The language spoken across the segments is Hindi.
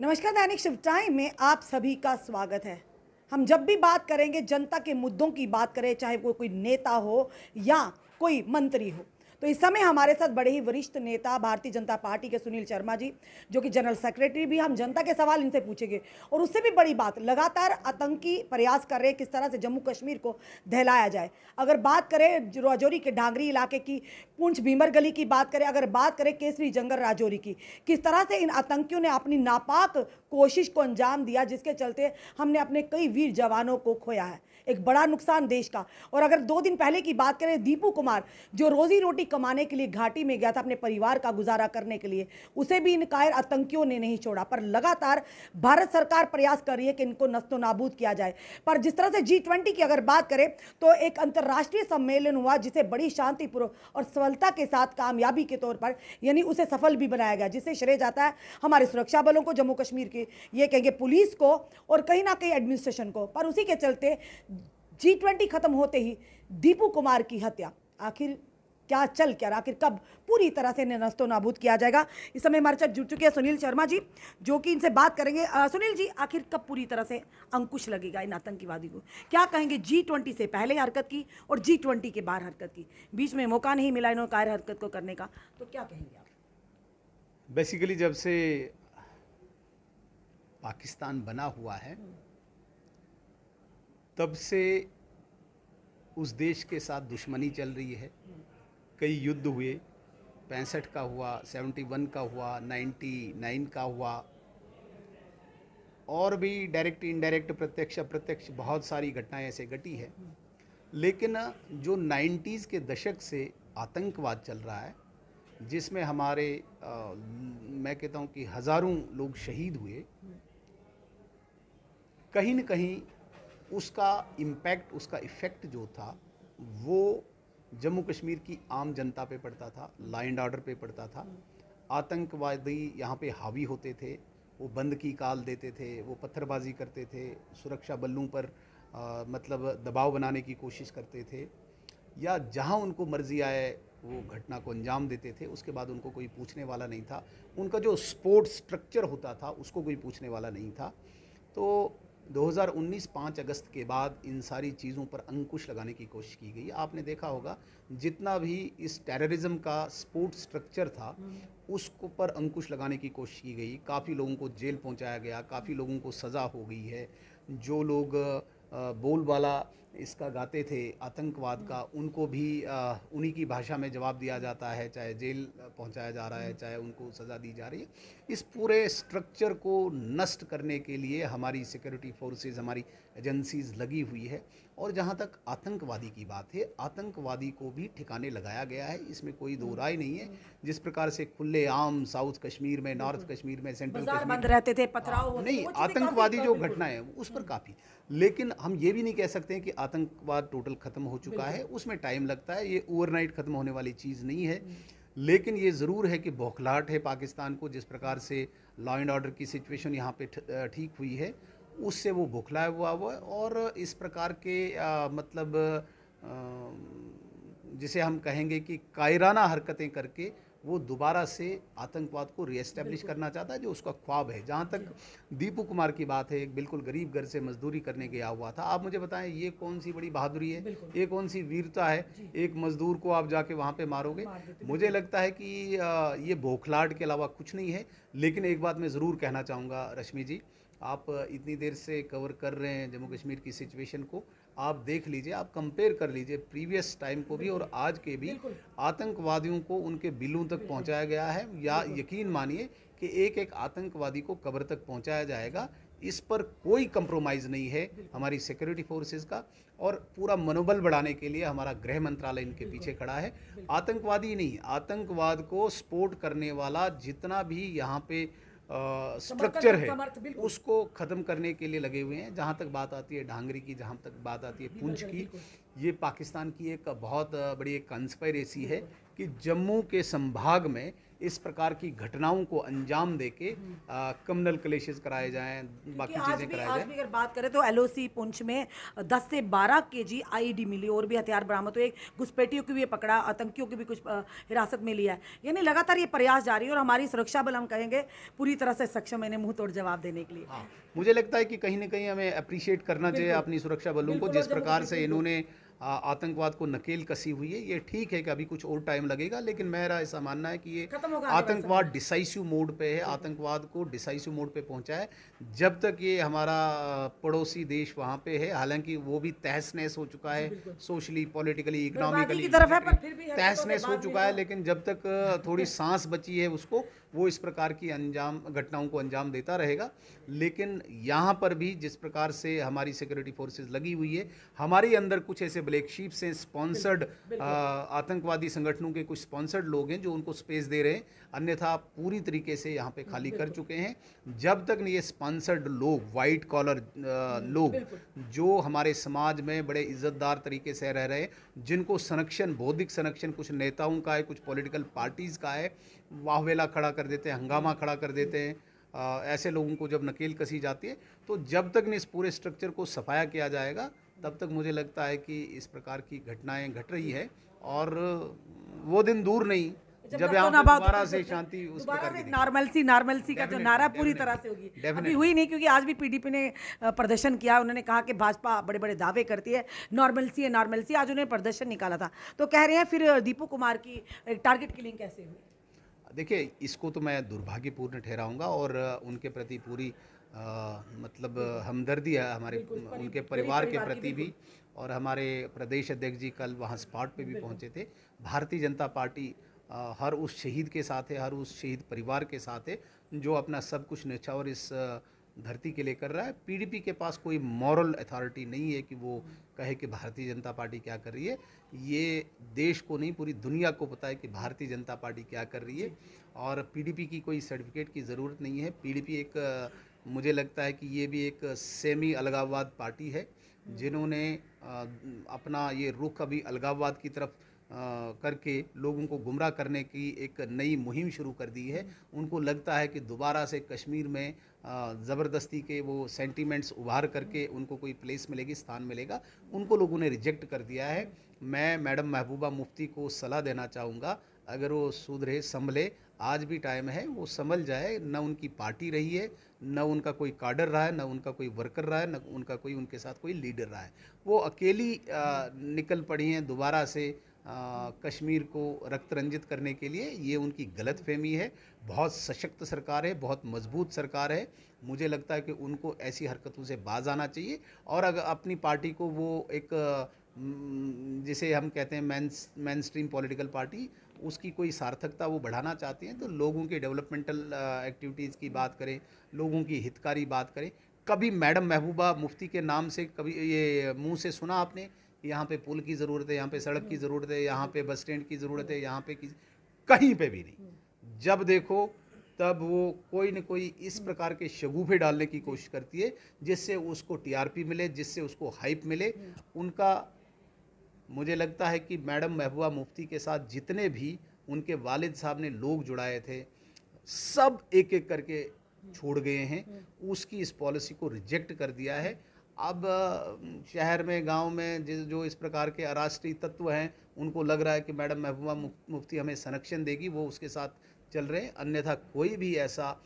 नमस्कार दैनिक शिव टाइम में आप सभी का स्वागत है हम जब भी बात करेंगे जनता के मुद्दों की बात करें चाहे वो कोई नेता हो या कोई मंत्री हो तो इस समय हमारे साथ बड़े ही वरिष्ठ नेता भारतीय जनता पार्टी के सुनील शर्मा जी जो कि जनरल सेक्रेटरी भी हम जनता के सवाल इनसे पूछेंगे और उससे भी बड़ी बात लगातार आतंकी प्रयास कर रहे हैं किस तरह से जम्मू कश्मीर को दहलाया जाए अगर बात करें राजौरी के डांगरी इलाके की पूंछ भीमर गली की बात करें अगर बात करें केसरी जंगल राजौरी की किस तरह से इन आतंकियों ने अपनी नापाक कोशिश को अंजाम दिया जिसके चलते हमने अपने कई वीर जवानों को खोया है एक बड़ा नुकसान देश का और अगर दो दिन पहले की बात करें दीपू कुमार जो रोजी रोटी कमाने के लिए घाटी में गया था अपने परिवार का गुजारा करने के लिए उसे भी इन कायर आतंकियों ने नहीं छोड़ा पर लगातार भारत सरकार प्रयास कर रही है कि इनको नस्तो नाबूद किया जाए पर जिस तरह से जी ट्वेंटी की अगर बात करें तो एक अंतर्राष्ट्रीय सम्मेलन हुआ जिसे बड़ी शांतिपूर्वक और सफलता के साथ कामयाबी के तौर पर यानी उसे सफल भी बनाया गया जिसे श्रेय जाता है हमारे सुरक्षा बलों को जम्मू कश्मीर के ये कहेंगे पुलिस को और कहीं ना कहीं एडमिनिस्ट्रेशन को पर उसी के चलते जी ट्वेंटी खत्म होते ही दीपू कुमार की हत्या आखिर क्या चल क्या आखिर कब पूरी तरह से इन्हें नस्तो नाबूद किया जाएगा इस समय हमारे साथ जुड़ चुके हैं सुनील शर्मा जी जो कि इनसे बात करेंगे आ, सुनील जी आखिर कब पूरी तरह से अंकुश लगेगा इन आतंकवादी को क्या कहेंगे जी ट्वेंटी से पहले हरकत की और जी ट्वेंटी के बाहर हरकत की बीच में मौका नहीं मिला इन्होंने कार्य हरकत को करने का तो क्या कहेंगे आप बेसिकली जब से पाकिस्तान बना हुआ है तब से उस देश के साथ दुश्मनी चल रही है कई युद्ध हुए पैंसठ का हुआ सेवेंटी वन का हुआ नाइन्टी नाइन का हुआ और भी डायरेक्ट इनडायरेक्ट प्रत्यक्ष अप्रत्यक्ष बहुत सारी घटनाएं ऐसे घटी है लेकिन जो नाइन्टीज़ के दशक से आतंकवाद चल रहा है जिसमें हमारे आ, मैं कहता हूँ कि हज़ारों लोग शहीद हुए कहीं न कहीं उसका इम्पैक्ट उसका इफ़ेक्ट जो था वो जम्मू कश्मीर की आम जनता पे पड़ता था लाइन एंड ऑर्डर पे पड़ता था आतंकवादी यहाँ पे हावी होते थे वो बंद की काल देते थे वो पत्थरबाजी करते थे सुरक्षा बलों पर आ, मतलब दबाव बनाने की कोशिश करते थे या जहाँ उनको मर्जी आए वो घटना को अंजाम देते थे उसके बाद उनको कोई पूछने वाला नहीं था उनका जो स्पोर्ट स्ट्रक्चर होता था उसको कोई पूछने वाला नहीं था तो 2019 5 अगस्त के बाद इन सारी चीज़ों पर अंकुश लगाने की कोशिश की गई आपने देखा होगा जितना भी इस टेररिज्म का स्पोर्ट स्ट्रक्चर था हम्म। उसको पर अंकुश लगाने की कोशिश की गई काफ़ी लोगों को जेल पहुंचाया गया काफ़ी लोगों को सज़ा हो गई है जो लोग बोलबाला इसका गाते थे आतंकवाद का उनको भी उन्हीं की भाषा में जवाब दिया जाता है चाहे जेल पहुंचाया जा रहा है हम्म। चाहे उनको सज़ा दी जा रही है इस पूरे स्ट्रक्चर को नष्ट करने के लिए हमारी सिक्योरिटी फोर्सेस हमारी एजेंसीज लगी हुई है और जहाँ तक आतंकवादी की बात है आतंकवादी को भी ठिकाने लगाया गया है इसमें कोई दो हम्म। राय नहीं है जिस प्रकार से खुले आम साउथ कश्मीर में नॉर्थ कश्मीर में सेंट्रल कश्मीर बंद रहते थे पथराव हाँ, नहीं आतंकवादी जो घटना है उस पर हम्म। काफ़ी लेकिन हम ये भी नहीं कह सकते कि आतंकवाद टोटल ख़त्म हो चुका है उसमें टाइम लगता है ये ओवरनाइट ख़त्म होने वाली चीज़ नहीं है लेकिन ये ज़रूर है कि बौखलाहट है पाकिस्तान को जिस प्रकार से लॉ एंड ऑर्डर की सिचुएशन यहाँ पे ठीक हुई है उससे वो बौखलाया हुआ हुआ है और इस प्रकार के आ, मतलब आ, जिसे हम कहेंगे कि कायराना हरकतें करके वो दोबारा से आतंकवाद को रीएस्टैब्लिश करना चाहता है जो उसका ख्वाब है जहाँ तक दीपू कुमार की बात है एक बिल्कुल गरीब घर गर से मजदूरी करने गया हुआ था आप मुझे बताएं ये कौन सी बड़ी बहादुरी है ये कौन सी वीरता है एक मजदूर को आप जाके वहाँ पे मारोगे मुझे लगता है कि ये बोखलाट के अलावा कुछ नहीं है लेकिन एक बात मैं ज़रूर कहना चाहूँगा रश्मि जी आप इतनी देर से कवर कर रहे हैं जम्मू कश्मीर की सिचुएशन को आप देख लीजिए आप कंपेयर कर लीजिए प्रीवियस टाइम को भी और आज के भी आतंकवादियों को उनके बिलों तक पहुंचाया गया है या यकीन मानिए कि एक एक आतंकवादी को कब्र तक पहुंचाया जाएगा इस पर कोई कंप्रोमाइज़ नहीं है हमारी सिक्योरिटी फोर्सेज का और पूरा मनोबल बढ़ाने के लिए हमारा गृह मंत्रालय इनके पीछे खड़ा है आतंकवादी नहीं आतंकवाद को सपोर्ट करने वाला जितना भी यहाँ पे स्ट्रक्चर है उसको ख़त्म करने के लिए लगे हुए हैं जहाँ तक बात आती है ढांगरी की जहाँ तक बात आती है पुंछ की ये पाकिस्तान की एक बहुत बड़ी एक कंस्पायरेसी है कि जम्मू के संभाग में इस प्रकार की घटनाओं को अंजाम दे के कम्युनल क्लेशेज कराए जाएं बाकी चीज़ें कराए जाएं अगर बात करें तो एलओसी पुंछ में 10 से 12 केजी आईडी मिली और भी हथियार बरामद हुए घुसपैठियों की भी पकड़ा आतंकियों की भी कुछ हिरासत में लिया है यानी लगातार ये प्रयास जारी है और हमारी सुरक्षा बल हम कहेंगे पूरी तरह से सक्षम है मुंह तोड़ जवाब देने के लिए हाँ। मुझे लगता है कि कहीं ना कहीं हमें अप्रिशिएट करना चाहिए अपनी सुरक्षा बलों को जिस प्रकार से इन्होंने आतंकवाद को नकेल कसी हुई है ये ठीक है कि अभी कुछ और टाइम लगेगा लेकिन मेरा ऐसा मानना है कि ये आतंकवाद डिसाइसिव मोड पे है आतंकवाद को डिसाइसिव मोड पे पहुंचा है जब तक ये हमारा पड़ोसी देश वहाँ पे है हालांकि वो भी तहस नहस हो चुका है सोशली पॉलिटिकली इकोनॉमिकली तहस नहस हो चुका है लेकिन जब तक थोड़ी सांस बची है उसको वो इस प्रकार की अंजाम घटनाओं को अंजाम देता रहेगा लेकिन यहाँ पर भी जिस प्रकार से हमारी सिक्योरिटी फोर्सेज लगी हुई है हमारे अंदर कुछ ऐसे ब्लैक शीप्स हैं स्पॉन्सर्ड आतंकवादी संगठनों के कुछ स्पॉन्सर्ड लोग हैं जो उनको स्पेस दे रहे हैं अन्यथा पूरी तरीके से यहाँ पे खाली कर चुके हैं जब तक ये स्पॉन्सर्ड लोग वाइट कॉलर हम्म, लोग जो हमारे समाज में बड़े इज्जतदार तरीके से रह रहे हैं जिनको संरक्षण बौद्धिक संरक्षण कुछ नेताओं का है कुछ पॉलिटिकल पार्टीज़ का है वाहवेला खड़ा कर देते हैं हंगामा खड़ा कर देते हैं आ, ऐसे लोगों को जब नकेल कसी जाती है तो जब तक इस पूरे स्ट्रक्चर को सफाया किया जाएगा तब तक मुझे लगता है कि इस प्रकार की घटनाएं घट रही है और वो दिन दूर नहीं जब, दोबारा से शांति उस प्रकार की नॉर्मलसी नॉर्मलसी का जो नारा पूरी तरह से होगी अभी हुई नहीं क्योंकि आज भी पीडीपी ने प्रदर्शन किया उन्होंने कहा कि भाजपा बड़े बड़े दावे करती है नॉर्मलसी है नॉर्मलसी आज उन्होंने प्रदर्शन निकाला था तो कह रहे हैं फिर दीपू कुमार की टारगेट किलिंग कैसे हुई देखिए इसको तो मैं दुर्भाग्यपूर्ण ठहराऊँगा और उनके प्रति पूरी आ, मतलब हमदर्दी है हमारे उनके परिवार के प्रति भी और हमारे प्रदेश अध्यक्ष जी कल वहाँ स्पॉट पे भी पहुँचे थे भारतीय जनता पार्टी आ, हर उस शहीद के साथ है हर उस शहीद परिवार के साथ है जो अपना सब कुछ नचा और इस आ, धरती के लिए कर रहा है पीडीपी के पास कोई मॉरल अथॉरिटी नहीं है कि वो कहे कि भारतीय जनता पार्टी क्या कर रही है ये देश को नहीं पूरी दुनिया को पता है कि भारतीय जनता पार्टी क्या कर रही है और पीडीपी की कोई सर्टिफिकेट की ज़रूरत नहीं है पीडीपी एक मुझे लगता है कि ये भी एक सेमी अलगाववाद पार्टी है जिन्होंने अपना ये रुख अभी अलगाववाद की तरफ करके लोगों को गुमराह करने की एक नई मुहिम शुरू कर दी है उनको लगता है कि दोबारा से कश्मीर में ज़बरदस्ती के वो सेंटीमेंट्स उभार करके उनको कोई प्लेस मिलेगी स्थान मिलेगा उनको लोगों ने रिजेक्ट कर दिया है मैं मैडम महबूबा मुफ्ती को सलाह देना चाहूँगा अगर वो सुधरे संभले आज भी टाइम है वो संभल जाए ना उनकी पार्टी रही है न उनका कोई काडर रहा है ना उनका कोई वर्कर रहा है न उनका कोई उनके साथ कोई लीडर रहा है वो अकेली आ, निकल पड़ी हैं दोबारा से कश्मीर को रक्त रंजित करने के लिए ये उनकी गलत फहमी है बहुत सशक्त सरकार है बहुत मजबूत सरकार है मुझे लगता है कि उनको ऐसी हरकतों से बाज आना चाहिए और अगर अपनी पार्टी को वो एक जिसे हम कहते हैं मैं मैन स्ट्रीम पॉलिटिकल पार्टी उसकी कोई सार्थकता वो बढ़ाना चाहते हैं तो लोगों के डेवलपमेंटल एक्टिविटीज़ की बात करें लोगों की हितकारी बात करें कभी मैडम महबूबा मुफ्ती के नाम से कभी ये मुंह से सुना आपने यहाँ पे पुल की ज़रूरत है यहाँ पे सड़क की हम्म। ज़रूरत है यहाँ पे बस स्टैंड की ज़रूरत है यहाँ पे कहीं पे भी नहीं हम्म। जब देखो तब वो कोई ना कोई इस हम्म। प्रकार के शगुफे डालने की कोशिश करती है जिससे उसको टीआरपी मिले जिससे उसको हाइप मिले उनका मुझे लगता है कि मैडम महबूबा मुफ्ती के साथ जितने भी उनके वालिद साहब ने लोग जुड़ाए थे सब एक एक करके छोड़ गए हैं उसकी इस पॉलिसी को रिजेक्ट कर दिया है अब शहर में गांव में जिस जो इस प्रकार के अराष्ट्रीय तत्व हैं उनको लग रहा है कि मैडम महबूबा मुफ्ती हमें संरक्षण देगी वो उसके साथ चल रहे हैं अन्यथा कोई भी ऐसा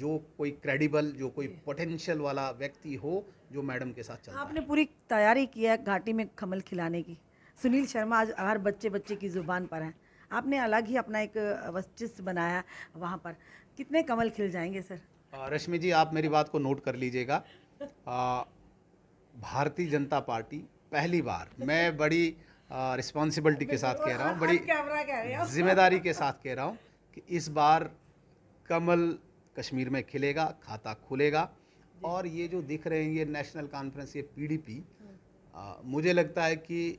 जो कोई क्रेडिबल जो कोई पोटेंशियल वाला व्यक्ति हो जो मैडम के साथ चल आपने पूरी तैयारी की है घाटी में खमल खिलाने की सुनील शर्मा आज हर बच्चे बच्चे की ज़ुबान पर हैं आपने अलग ही अपना एक वस्तिष्ठ बनाया वहाँ पर कितने कमल खिल जाएंगे सर रश्मि जी आप मेरी बात को नोट कर लीजिएगा भारतीय जनता पार्टी पहली बार मैं बड़ी रिस्पॉन्सिबिलिटी के साथ कह रहा हूँ बड़ी जिम्मेदारी के साथ कह रहा हूँ कि इस बार कमल कश्मीर में खिलेगा खाता खुलेगा और ये जो दिख रहे हैं ये नेशनल कॉन्फ्रेंस ये पीडीपी मुझे लगता है कि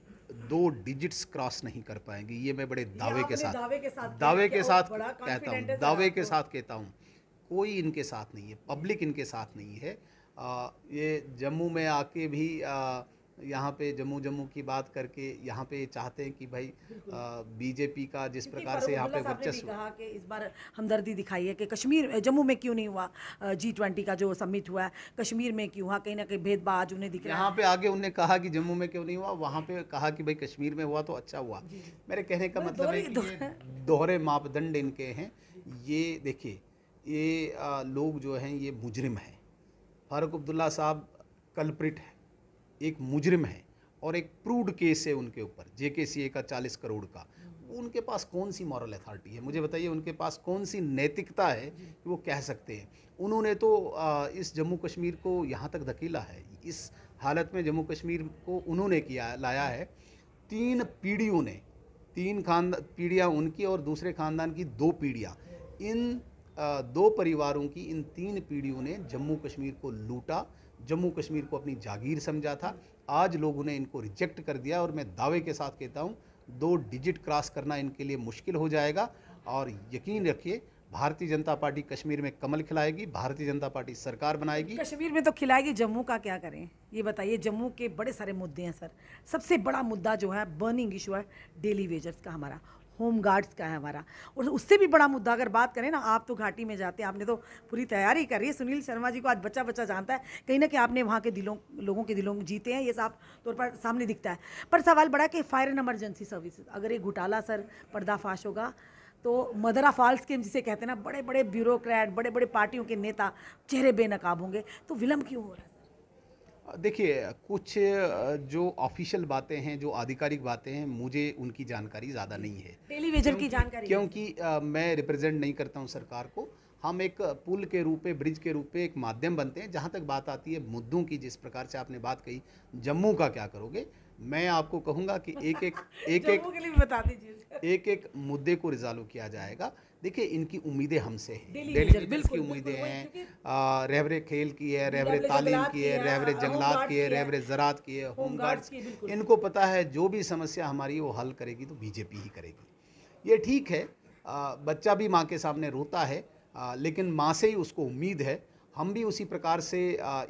दो डिजिट्स क्रॉस नहीं कर पाएंगे ये मैं बड़े दावे के साथ दावे के साथ कहता हूँ दावे के तो। साथ कहता हूँ कोई इनके साथ नहीं है पब्लिक इनके साथ नहीं है ये जम्मू में आके भी यहाँ पे जम्मू जम्मू की बात करके यहाँ पे चाहते हैं कि भाई बीजेपी का जिस प्रकार से यहाँ पे वर्चस्व कहा कि इस बार हमदर्दी दिखाई है कि कश्मीर जम्मू में क्यों नहीं हुआ जी ट्वेंटी का जो समिट हुआ है कश्मीर में क्यों हुआ कहीं ना कहीं भेदभाव आज उन्हें दिख रहा यहाँ पे आगे उन्हें कहा कि जम्मू में क्यों नहीं हुआ वहाँ पे कहा कि भाई कश्मीर में हुआ तो अच्छा हुआ मेरे कहने का मतलब है दोहरे मापदंड इनके हैं ये देखिए ये लोग जो हैं ये मुजरिम हैं फारूक अब्दुल्ला साहब कल्प्रिट है एक मुजरिम है और एक प्रूड केस है उनके ऊपर जे के सी ए का चालीस करोड़ का उनके पास कौन सी मॉरल अथॉरिटी है मुझे बताइए उनके पास कौन सी नैतिकता है कि वो कह सकते हैं उन्होंने तो इस जम्मू कश्मीर को यहाँ तक धकेला है इस हालत में जम्मू कश्मीर को उन्होंने किया लाया है तीन पीढ़ियों ने तीन खानदान पीढ़ियाँ उनकी और दूसरे खानदान की दो पीढ़ियाँ इन दो परिवारों की इन तीन पीढ़ियों ने जम्मू कश्मीर को लूटा जम्मू कश्मीर को अपनी जागीर समझा था आज लोगों ने इनको रिजेक्ट कर दिया और मैं दावे के साथ कहता हूँ दो डिजिट क्रॉस करना इनके लिए मुश्किल हो जाएगा और यकीन रखिए भारतीय जनता पार्टी कश्मीर में कमल खिलाएगी भारतीय जनता पार्टी सरकार बनाएगी कश्मीर में तो खिलाएगी जम्मू का क्या करें ये बताइए जम्मू के बड़े सारे मुद्दे हैं सर सबसे बड़ा मुद्दा जो है बर्निंग इशू है डेली वेजर्स का हमारा होम गार्ड्स का है हमारा और उससे भी बड़ा मुद्दा अगर बात करें ना आप तो घाटी में जाते हैं आपने तो पूरी तैयारी करी है सुनील शर्मा जी को आज बच्चा बच्चा जानता है कहीं ना कहीं आपने वहाँ के दिलों लोगों के दिलों में जीते हैं ये साफ तौर पर सामने दिखता है पर सवाल बड़ा कि फायर एंड एमरजेंसी सर्विसेज अगर ये घोटाला सर पर्दाफाश होगा तो मदरा फॉल्स के जिसे कहते हैं ना बड़े बड़े ब्यूरोक्रैट बड़े बड़े पार्टियों के नेता चेहरे बेनकाब होंगे तो विलम्ब क्यों हो रहा है देखिए कुछ जो ऑफिशियल बातें हैं जो आधिकारिक बातें हैं मुझे उनकी जानकारी ज़्यादा नहीं है टेलीविजन की जानकारी क्योंकि मैं रिप्रेजेंट नहीं करता हूँ सरकार को हम एक पुल के रूप में ब्रिज के रूप में एक माध्यम बनते हैं जहाँ तक बात आती है मुद्दों की जिस प्रकार से आपने बात कही जम्मू का क्या करोगे मैं आपको कहूँगा कि एक एक एक एक एक एक मुद्दे को रिजॉल्व किया जाएगा देखिए इनकी उम्मीदें हमसे हैं की उम्मीदें हैं रहबरे खेल की है रहबरे तालीम की है रहबरे जंगलात की है रहबरे हाँ, ज़रात की है होम गार्ड्स इनको पता है जो भी समस्या हमारी वो हल करेगी तो बीजेपी ही करेगी ये ठीक है बच्चा भी माँ के सामने रोता है लेकिन माँ से ही उसको उम्मीद है हम भी उसी प्रकार से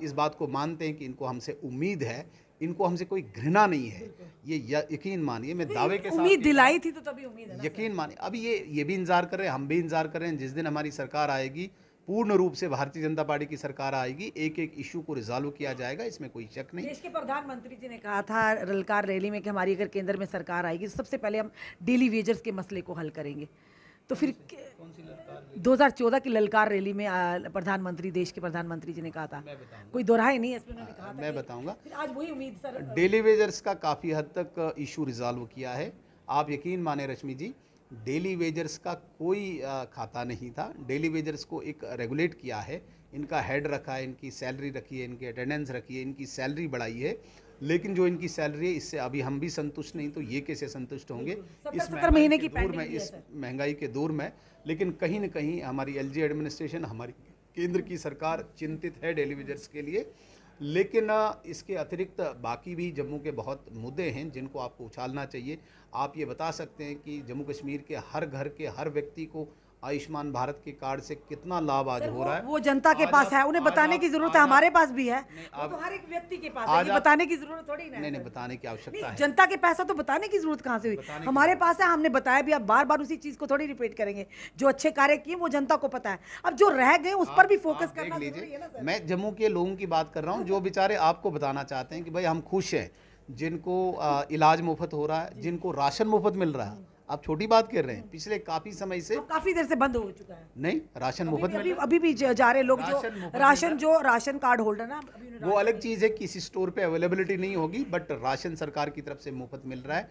इस बात को मानते हैं कि इनको हमसे उम्मीद है इनको हमसे कोई घृणा नहीं है ये यकीन मानिए मैं दावे के साथ दिलाई थी तो तभी उम्मीद है यकीन मानिए अभी ये ये भी इंतजार कर रहे हैं हम भी इंतजार कर रहे हैं जिस दिन हमारी सरकार आएगी पूर्ण रूप से भारतीय जनता पार्टी की सरकार आएगी एक एक इशू को रिजॉल्व किया जाएगा इसमें कोई शक नहीं देश के प्रधानमंत्री जी ने कहा था रलकार रैली में कि हमारी अगर केंद्र में सरकार आएगी तो सबसे पहले हम डेली वेजर्स के मसले को हल करेंगे तो फिर 2014 की ललकार रैली में प्रधानमंत्री देश के प्रधानमंत्री जी ने कहा था कोई दोहराए नहीं एसपी मैं बताऊंगा आज वही उम्मीद सर डेली वेजर्स का काफ़ी हद तक इशू रिजॉल्व किया है आप यकीन माने रश्मि जी डेली वेजर्स का कोई खाता नहीं था डेली वेजर्स को एक रेगुलेट किया है इनका हेड रखा है इनकी सैलरी रखी है इनकी अटेंडेंस रखी है इनकी सैलरी बढ़ाई है लेकिन जो इनकी सैलरी है इससे अभी हम भी संतुष्ट नहीं तो ये कैसे संतुष्ट होंगे इस महीने की दौर में इस महंगाई के दौर में लेकिन कहीं ना कहीं हमारी एलजी एडमिनिस्ट्रेशन हमारी केंद्र की सरकार चिंतित है डेलीविजर्स के लिए लेकिन इसके अतिरिक्त बाकी भी जम्मू के बहुत मुद्दे हैं जिनको आपको उछालना चाहिए आप ये बता सकते हैं कि जम्मू कश्मीर के हर घर के हर व्यक्ति को आयुष्मान भारत के कार्ड से कितना लाभ आज हो रहा है वो जनता के पास है उन्हें बताने की जरूरत है हमारे पास भी है तो हर एक व्यक्ति के पास बताने की जरूरत थोड़ी नहीं नहीं बताने की आवश्यकता है जनता के पैसा तो बताने की जरूरत कहाँ से हुई हमारे पास है हमने बताया भी आप बार बार उसी चीज को थोड़ी रिपीट करेंगे जो अच्छे कार्य किए वो जनता को पता है अब जो रह गए उस पर भी फोकस कर लीजिए मैं जम्मू के लोगों की बात कर रहा हूँ जो बेचारे आपको बताना चाहते हैं कि भाई हम खुश हैं जिनको इलाज मुफ्त हो रहा है जिनको राशन मुफ्त मिल रहा है आप छोटी बात कर रहे हैं पिछले काफी समय से काफी देर से बंद हो चुका है नहीं राशन मुफ्त में अभी, अभी भी जा रहे लोग राशन जो राशन जो राशन कार्ड होल्डर ना वो अलग चीज़ है किसी स्टोर पे अवेलेबिलिटी नहीं होगी बट राशन सरकार की तरफ से मुफ्त मिल रहा है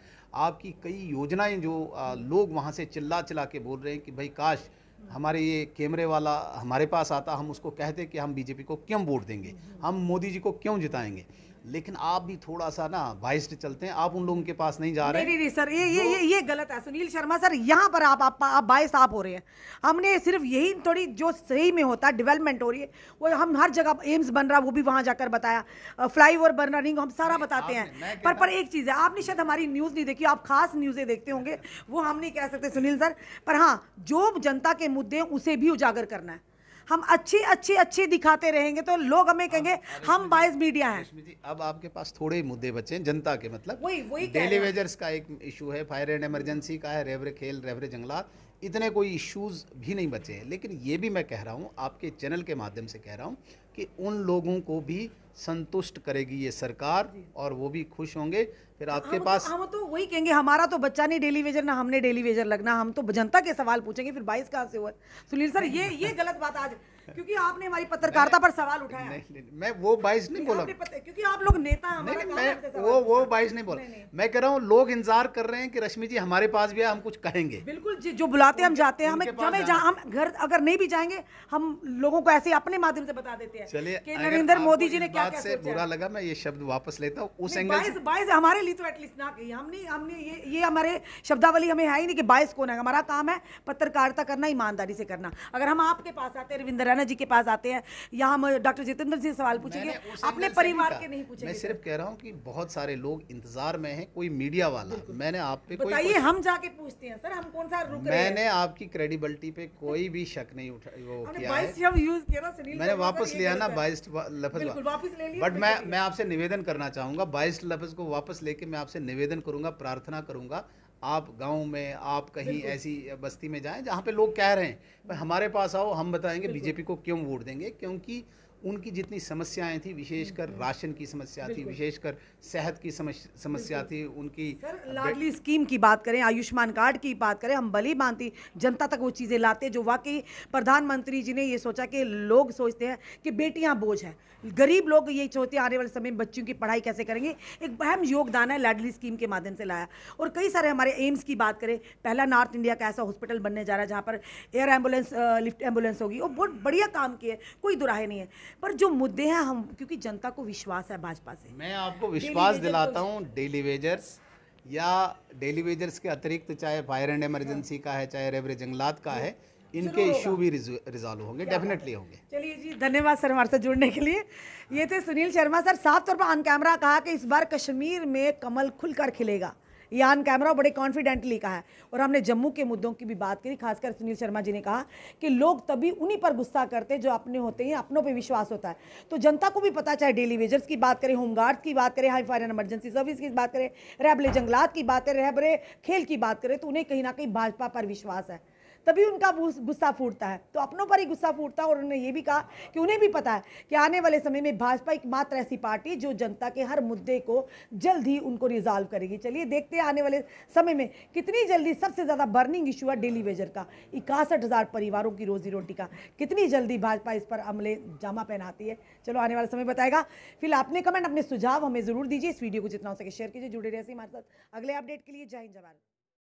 आपकी कई योजनाएं जो लोग वहां से चिल्ला चिल्ला के बोल रहे हैं कि भाई काश हमारे ये कैमरे वाला हमारे पास आता हम उसको कहते कि हम बीजेपी को क्यों वोट देंगे हम मोदी जी को क्यों जिताएंगे लेकिन आप भी थोड़ा सा ना वाइस चलते हैं आप उन लोगों के पास नहीं जा रहे नहीं नहीं सर ये ये ये ये गलत है सुनील शर्मा सर यहाँ पर आप आप, आप बाइस आप हो रहे हैं हमने सिर्फ यही थोड़ी जो सही में होता है डेवलपमेंट हो रही है वो हम हर जगह एम्स बन रहा वो भी वहाँ जाकर बताया फ्लाई ओवर बन रहा हम सारा बताते हैं पर पर एक चीज़ है आपने शायद हमारी न्यूज़ नहीं देखी आप खास न्यूज़ें देखते होंगे वो हम नहीं कह सकते सुनील सर पर हाँ जो जनता के मुद्दे उसे भी उजागर करना है हम अच्छी अच्छी अच्छी दिखाते रहेंगे तो लोग हमें कहेंगे हाँ, हाँ, हम बायस मीडिया हैं अब आपके पास थोड़े ही मुद्दे बचे हैं जनता के मतलब वही वही डेली वेजर्स का एक इशू है फायर एंड एमरजेंसी का है रेवरे खेल रेवरे जंगलात इतने कोई इश्यूज भी नहीं बचे हैं लेकिन ये भी मैं कह रहा हूँ आपके चैनल के माध्यम से कह रहा हूँ कि उन लोगों को भी संतुष्ट करेगी ये सरकार और वो भी खुश होंगे फिर आपके हम पास हम तो वही कहेंगे हमारा तो बच्चा नहीं डेली वेजर ना हमने डेली वेजर लगना हम तो जनता के सवाल पूछेंगे फिर बाईस कहाँ से हुआ सुनील सर ये ये गलत बात आज क्योंकि आपने हमारी पत्रकारिता पर सवाल उठाया नहीं, नहीं, मैं वो बाइस नहीं बोला क्योंकि आप लोग नेता नहीं, नहीं, वो वो बाइस नहीं बोला मैं कह रहा हूँ लोग इंतजार कर रहे हैं कि रश्मि जी हमारे पास भी हम कुछ कहेंगे बिल्कुल जी जो बुलाते हम जाते हैं हमें हमें हम घर अगर नहीं भी जाएंगे हम लोगों को ऐसे अपने माध्यम से बता देते हैं चलिए नरेंद्र मोदी जी ने क्या से बुरा लगा मैं ये शब्द वापस लेता हूँ उस एंगल बाइस हमारे लिए तो एटलीस्ट ना कही हमने हमने ये ये हमारे शब्दावली हमें है ही नहीं कि बाइस कौन है हमारा काम है पत्रकारिता करना ईमानदारी से करना अगर हम आपके पास आते रविंदर खुराना जी के पास आते हैं यहाँ हम डॉक्टर जितेंद्र जी सवाल पूछेंगे अपने परिवार के नहीं पूछेंगे मैं सिर्फ कह रहा हूँ कि बहुत सारे लोग इंतजार में हैं कोई मीडिया वाला मैंने आप पे बताइए हम जाके पूछते हैं सर हम कौन सा रुक मैंने आपकी क्रेडिबिलिटी पे कोई भी शक नहीं उठा वो किया मैंने वापस लिया ना बाइस लफज बट मैं मैं आपसे निवेदन करना चाहूंगा बाइस लफज को वापस लेके मैं आपसे निवेदन करूंगा प्रार्थना करूंगा आप गांव में आप कहीं ऐसी बस्ती में जाएं जहां पे लोग कह रहे हैं हमारे पास आओ हम बताएंगे बीजेपी को क्यों वोट देंगे क्योंकि उनकी जितनी समस्याएं थी विशेषकर हम्म, हम्म। राशन की समस्या थी विशेषकर सेहत की समस्या थी उनकी सर लाडली स्कीम की बात करें आयुष्मान कार्ड की बात करें हम बली मानती जनता तक वो चीज़ें लाते जो वाकई प्रधानमंत्री जी ने ये सोचा कि लोग सोचते हैं कि बेटियाँ बोझ हैं गरीब लोग ये सोचते आने वाले समय में बच्चियों की पढ़ाई कैसे करेंगे एक अहम योगदान है लाडली स्कीम के माध्यम से लाया और कई सारे हमारे एम्स की बात करें पहला नॉर्थ इंडिया का ऐसा हॉस्पिटल बनने जा रहा है जहाँ पर एयर एम्बुलेंस लिफ्ट एम्बुलेंस होगी और बहुत बढ़िया काम किए कोई दुराहे नहीं है पर जो मुद्दे हैं हम क्योंकि जनता को विश्वास है भाजपा से मैं आपको विश्वास दिलाता हूँ डेली वेजर्स या डेली वेजर्स के अतिरिक्त चाहे फायर एंड एमरजेंसी का है चाहे रेबरे जंगलात का है इनके इशू भी रिजॉल्व होंगे डेफिनेटली होंगे चलिए जी धन्यवाद सर हमारे साथ जुड़ने के लिए ये थे सुनील शर्मा सर साफ तौर पर ऑन कैमरा कहा कि इस बार कश्मीर में कमल खुलकर खिलेगा यान कैमरा बड़े कॉन्फिडेंटली कहा है और हमने जम्मू के मुद्दों की भी बात करी खासकर सुनील शर्मा जी ने कहा कि लोग तभी उन्हीं पर गुस्सा करते जो अपने होते हैं अपनों पर विश्वास होता है तो जनता को भी पता चाहे डेली वेजर्स की बात करें होमगार्ड्स की बात करें high fire and emergency service की बात करें रहबले जंगलात की बात करें रहबरे खेल की बात करें तो उन्हें कहीं ना कहीं भाजपा पर विश्वास है तभी उनका गुस्सा फूटता है तो अपनों पर ही गुस्सा फूटता है और उन्होंने ये भी कहा कि उन्हें भी पता है कि आने वाले समय में भाजपा एक मात्र ऐसी पार्टी जो जनता के हर मुद्दे को जल्द ही उनको रिजॉल्व करेगी चलिए देखते हैं आने वाले समय में कितनी जल्दी सबसे ज़्यादा बर्निंग इशू है डेली वेजर का इकासठ हज़ार परिवारों की रोजी रोटी का कितनी जल्दी भाजपा इस पर अमले जामा पहनाती है चलो आने वाला समय बताएगा फिर आपने कमेंट अपने सुझाव हमें ज़रूर दीजिए इस वीडियो को जितना हो सके शेयर कीजिए जुड़े रहिए हमारे साथ अगले अपडेट के लिए जय हिंद जवाब